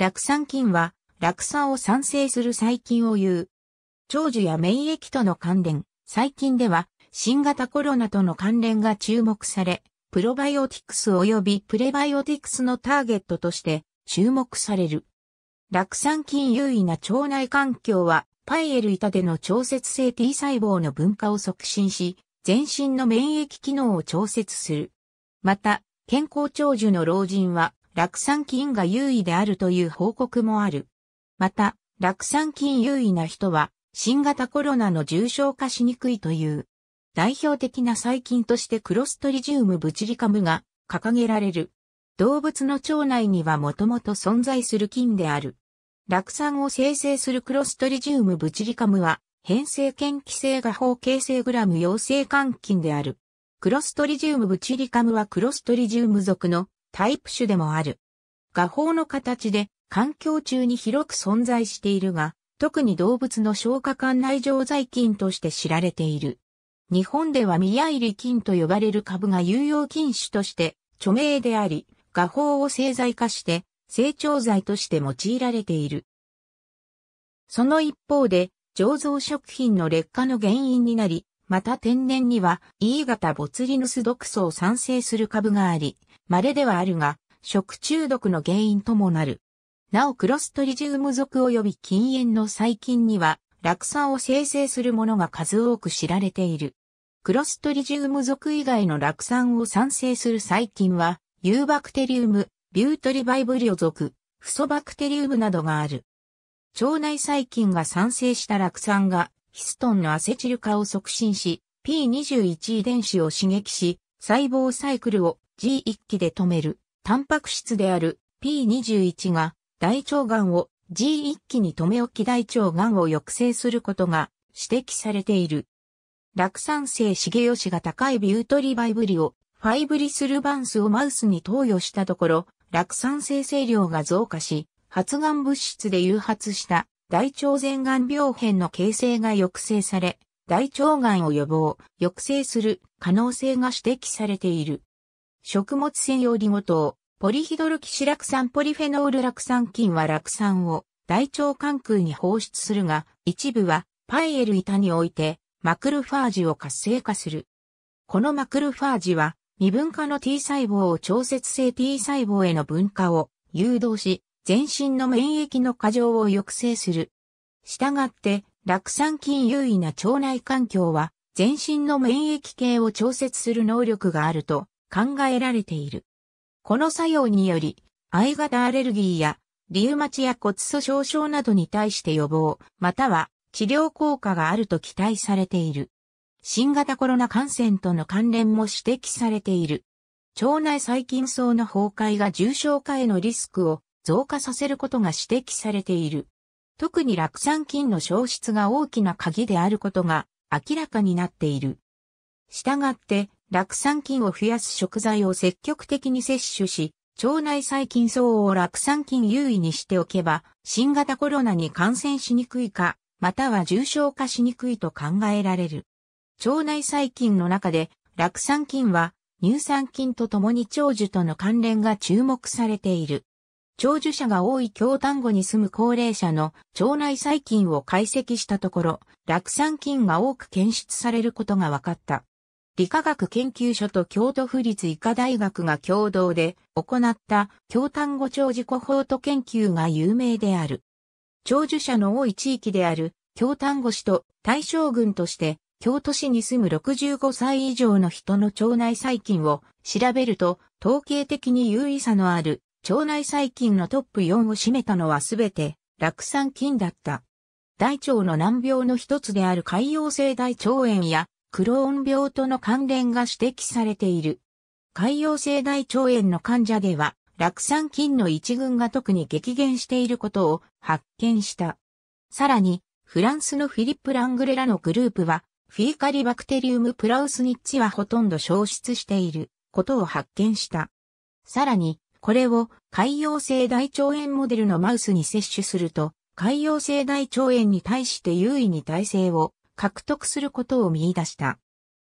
酪酸菌は、酪酸を産生する細菌を言う。長寿や免疫との関連、最近では、新型コロナとの関連が注目され、プロバイオティクス及びプレバイオティクスのターゲットとして注目される。酪酸菌優位な腸内環境は、パイエル板での調節性 T 細胞の分化を促進し、全身の免疫機能を調節する。また、健康長寿の老人は、落酸菌が優位であるという報告もある。また、落酸菌優位な人は、新型コロナの重症化しにくいという。代表的な細菌としてクロストリジウムブチリカムが掲げられる。動物の腸内にはもともと存在する菌である。落酸を生成するクロストリジウムブチリカムは、変性嫌気性画法形成グラム陽性肝菌である。クロストリジウムブチリカムはクロストリジウム属のタイプ種でもある。画法の形で環境中に広く存在しているが、特に動物の消化管内常在菌として知られている。日本では宮入リ菌と呼ばれる株が有用菌種として著名であり、画法を製剤化して成長剤として用いられている。その一方で、醸造食品の劣化の原因になり、また天然には E 型ボツリヌス毒素を産生する株があり、稀ではあるが、食中毒の原因ともなる。なおクロストリジウム属及び禁煙の細菌には、酪酸を生成するものが数多く知られている。クロストリジウム属以外の酪酸を産生する細菌は、ユーバクテリウム、ビュートリバイブリオ属、フソバクテリウムなどがある。腸内細菌が産生した酪酸がヒストンのアセチル化を促進し、P21 遺伝子を刺激し、細胞サイクルを G1 期で止める、タンパク質である P21 が大腸がんを G1 期に止め置き大腸がんを抑制することが指摘されている。落産性重吉が高いビュートリバイブリをファイブリスルバンスをマウスに投与したところ、落産性性量が増加し、発がん物質で誘発した大腸前がん病変の形成が抑制され、大腸がんを予防、抑制する可能性が指摘されている。食物専用リゴ糖、ポリヒドルキシラク酸ポリフェノール酪酸菌は酪酸を大腸管空に放出するが、一部はパイエル板においてマクルファージを活性化する。このマクルファージは未分化の T 細胞を調節性 T 細胞への分化を誘導し、全身の免疫の過剰を抑制する。したがって、酪酸菌優位な腸内環境は、全身の免疫系を調節する能力があると考えられている。この作用により、I 型アレルギーやリウマチや骨粗鬆症などに対して予防、または治療効果があると期待されている。新型コロナ感染との関連も指摘されている。腸内細菌層の崩壊が重症化へのリスクを増加させることが指摘されている。特に落酸菌の消失が大きな鍵であることが明らかになっている。したがって、落酸菌を増やす食材を積極的に摂取し、腸内細菌層を落酸菌優位にしておけば、新型コロナに感染しにくいか、または重症化しにくいと考えられる。腸内細菌の中で、落酸菌は乳酸菌とともに長寿との関連が注目されている。長寿者が多い京丹後に住む高齢者の腸内細菌を解析したところ、落酸菌が多く検出されることが分かった。理化学研究所と京都府立医科大学が共同で行った京丹後長寿コホート研究が有名である。長寿者の多い地域である京丹後市と大将軍として京都市に住む65歳以上の人の腸内細菌を調べると統計的に優位差のある腸内細菌のトップ4を占めたのはすべて酪酸菌だった。大腸の難病の一つである潰瘍性大腸炎やクローン病との関連が指摘されている。海洋性大腸炎の患者では、落酸菌の一群が特に激減していることを発見した。さらに、フランスのフィリップ・ラングレラのグループは、フィーカリバクテリウム・プラウスニッチはほとんど消失していることを発見した。さらに、これを海洋性大腸炎モデルのマウスに摂取すると、海洋性大腸炎に対して優位に耐性を獲得することを見出した。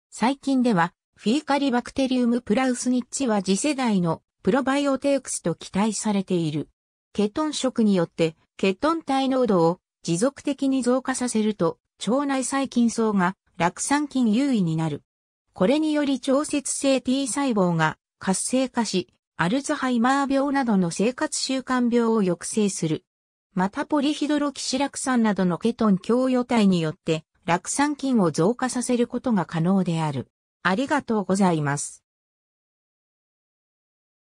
最近では、フィーカリバクテリウムプラウスニッチは次世代のプロバイオテークスと期待されている。ケトン食によってケトン体濃度を持続的に増加させると腸内細菌層が落酸菌優位になる。これにより調節性 T 細胞が活性化し、アルツハイマー病などの生活習慣病を抑制する。またポリヒドロキシラク酸などのケトン供与体によって酪酸菌を増加させることが可能である。ありがとうございます。